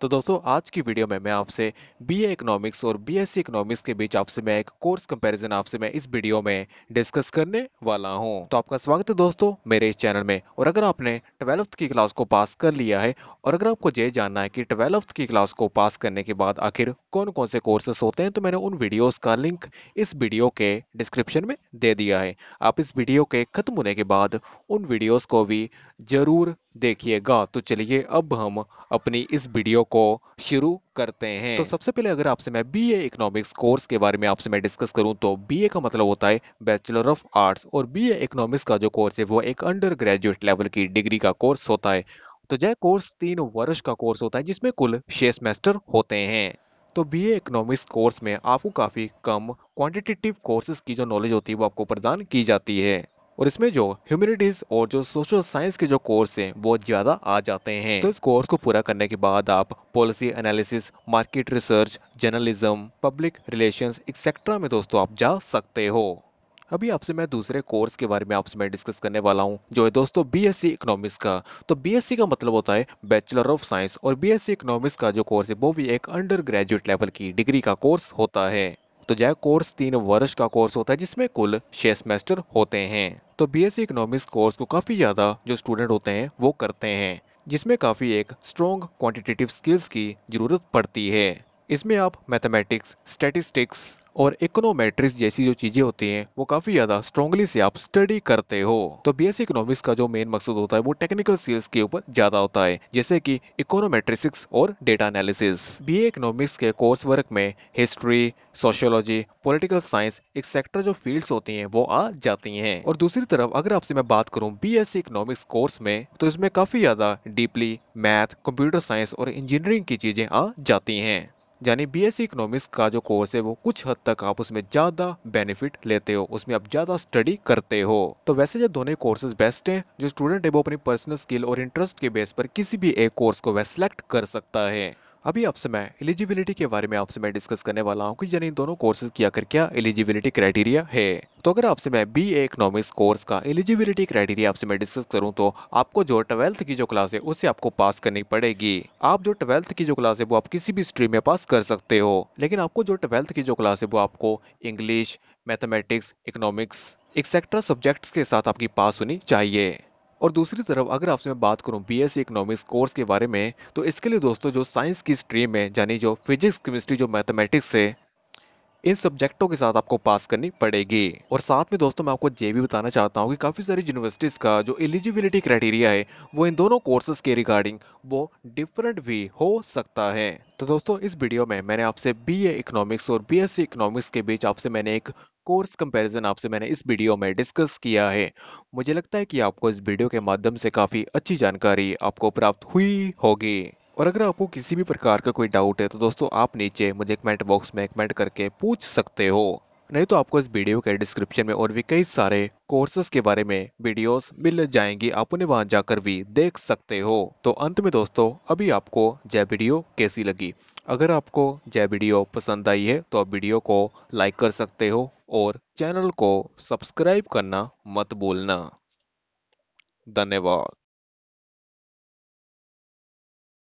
तो दोस्तों आज की वीडियो में मैं आपसे बी ए इकोनॉमिक्स और बी एस इकोनॉमिक्स के बीच आपसे मैं एक कोर्स कंपैरिजन आपसे मैं इस वीडियो में डिस्कस करने वाला हूं तो आपका स्वागत है दोस्तों मेरे इस चैनल में और अगर आपने ट्वेल्थ की क्लास को पास कर लिया है और अगर आपको ये जानना है कि ट्वेल्थ की क्लास को पास करने के बाद आखिर कौन कौन से कोर्सेस होते हैं तो मैंने उन वीडियोज का लिंक इस वीडियो के डिस्क्रिप्शन में दे दिया है आप इस वीडियो के खत्म होने के बाद उन वीडियोज को भी जरूर देखिएगा तो चलिए अब हम अपनी इस वीडियो को शुरू करते हैं तो सबसे पहले अगर आपसे मैं बीए इकोनॉमिक्स कोर्स के बारे में आपसे मैं डिस्कस करूं तो बीए का मतलब होता है बैचलर ऑफ आर्ट्स और बीए इकोनॉमिक्स का जो कोर्स है वो एक अंडर ग्रेजुएट लेवल की डिग्री का कोर्स होता है तो यह कोर्स तीन वर्ष का कोर्स होता है जिसमें कुल छह सेमेस्टर होते हैं तो बीए इकोनॉमिक्स कोर्स में आपको काफ़ी कम क्वांटिटेटिव कोर्सेज की जो नॉलेज होती है वो आपको प्रदान की जाती है और इसमें जो ह्यूमिनिटीज और जो सोशल साइंस के जो कोर्स हैं बहुत ज़्यादा आ जाते हैं तो इस कोर्स को पूरा करने के बाद आप policy analysis market research journalism public relation etcetera में दोस्तों आप जा सकते हो अभी आपसे मैं दूसरे कोर्स के बारे में आपसे मैं डिस्कस करने वाला हूँ जो है दोस्तों बीएससी इकोनॉमिक्स का तो बीएससी का मतलब होता है बैचलर ऑफ साइंस और बीएससी इकोनॉमिक्स का जो कोर्स है वो भी एक अंडर ग्रेजुएट लेवल की डिग्री का कोर्स होता है तो जो कोर्स तीन वर्ष का कोर्स होता है जिसमें कुल छह सेमेस्टर होते हैं तो बी एस इकोनॉमिक्स कोर्स को काफी ज्यादा जो स्टूडेंट होते हैं वो करते हैं जिसमें काफी एक स्ट्रॉन्ग क्वांटिटेटिव स्किल्स की जरूरत पड़ती है इसमें आप मैथमेटिक्स स्टैटिस्टिक्स और इकोनोमेट्रिक्स जैसी जो चीज़ें होती हैं वो काफ़ी ज़्यादा स्ट्रॉन्गली से आप स्टडी करते हो तो बी एस इकोनॉमिक्स का जो मेन मकसद होता है वो टेक्निकल स्किल्स के ऊपर ज़्यादा होता है जैसे कि इकोनोमेट्रिक्स और डेटा एनालिसिस ए इकोनॉमिक्स के कोर्स वर्क में हिस्ट्री सोशियोलॉजी पॉलिटिकल साइंस एक सेक्टर जो फील्ड्स होती हैं वो आ जाती हैं और दूसरी तरफ अगर आपसे मैं बात करूँ बीएससी इकोनॉमिक्स कोर्स में तो इसमें काफ़ी ज़्यादा डीपली मैथ कंप्यूटर साइंस और इंजीनियरिंग की चीज़ें आ जाती हैं यानी बी एस इकोनॉमिक्स का जो कोर्स है वो कुछ हद तक आप उसमें ज़्यादा बेनिफिट लेते हो उसमें आप ज़्यादा स्टडी करते हो तो वैसे ये दोनों कोर्सेज बेस्ट हैं जो स्टूडेंट है वो अपनी पर्सनल स्किल और इंटरेस्ट के बेस पर किसी भी एक कोर्स को वह सिलेक्ट कर सकता है अभी आपसे मैं एलिजिबिलिटी के बारे में आपसे मैं डिस्कस करने वाला हूँ कि यानी दोनों कोर्सेज की आकर क्या एलिजिबिलिटी क्राइटेरिया है तो अगर आपसे मैं बी ए इकोनॉमिक्स कोर्स का एलिजिबिलिटी क्राइटेरिया आपसे मैं डिस्कस करूँ तो आपको जो ट्वेल्थ की जो क्लास है उसे आपको पास करनी पड़ेगी आप जो ट्वेल्थ की जो क्लास है वो आप किसी भी स्ट्रीम में पास कर सकते हो लेकिन आपको जो ट्वेल्थ की जो क्लास है वो आपको English mathematics economics etcetera subjects के साथ आपकी पास होनी चाहिए और दूसरी तरफ अगर आपसे मैं बात करूं बीएससी इकोनॉमिक्स कोर्स के बारे में तो इसके लिए दोस्तों जो साइंस की स्ट्रीम है यानी जो फिजिक्स केमिस्ट्री जो मैथमेटिक्स है इन सब्जेक्टों के साथ आपको पास करनी पड़ेगी और साथ में दोस्तों मैं आपको ये भी बताना चाहता हूँ कि काफ़ी सारी यूनिवर्सिटीज़ का जो एलिजिबिलिटी क्राइटेरिया है वो इन दोनों कोर्सेज के रिगार्डिंग वो डिफरेंट भी हो सकता है तो दोस्तों इस वीडियो में मैंने आपसे बी ए इकोनॉमिक्स और बी एस सी इकोनॉमिक्स के बीच आपसे मैंने एक कोर्स कंपैरिजन आपसे मैंने इस वीडियो में डिस्कस किया है मुझे लगता है कि आपको इस वीडियो के माध्यम से काफ़ी अच्छी जानकारी आपको प्राप्त हुई होगी और अगर आपको किसी भी प्रकार का कोई डाउट है तो दोस्तों आप नीचे मुझे कमेंट बॉक्स में कमेंट करके पूछ सकते हो नहीं तो आपको इस वीडियो के डिस्क्रिप्शन में और भी कई सारे कोर्सेज के बारे में वीडियोस मिल जाएंगी आप उन्हें वहां जाकर भी देख सकते हो तो अंत में दोस्तों अभी आपको जय वीडियो कैसी लगी अगर आपको यह वीडियो पसंद आई है तो आप वीडियो को लाइक कर सकते हो और चैनल को सब्सक्राइब करना मत भूलना धन्यवाद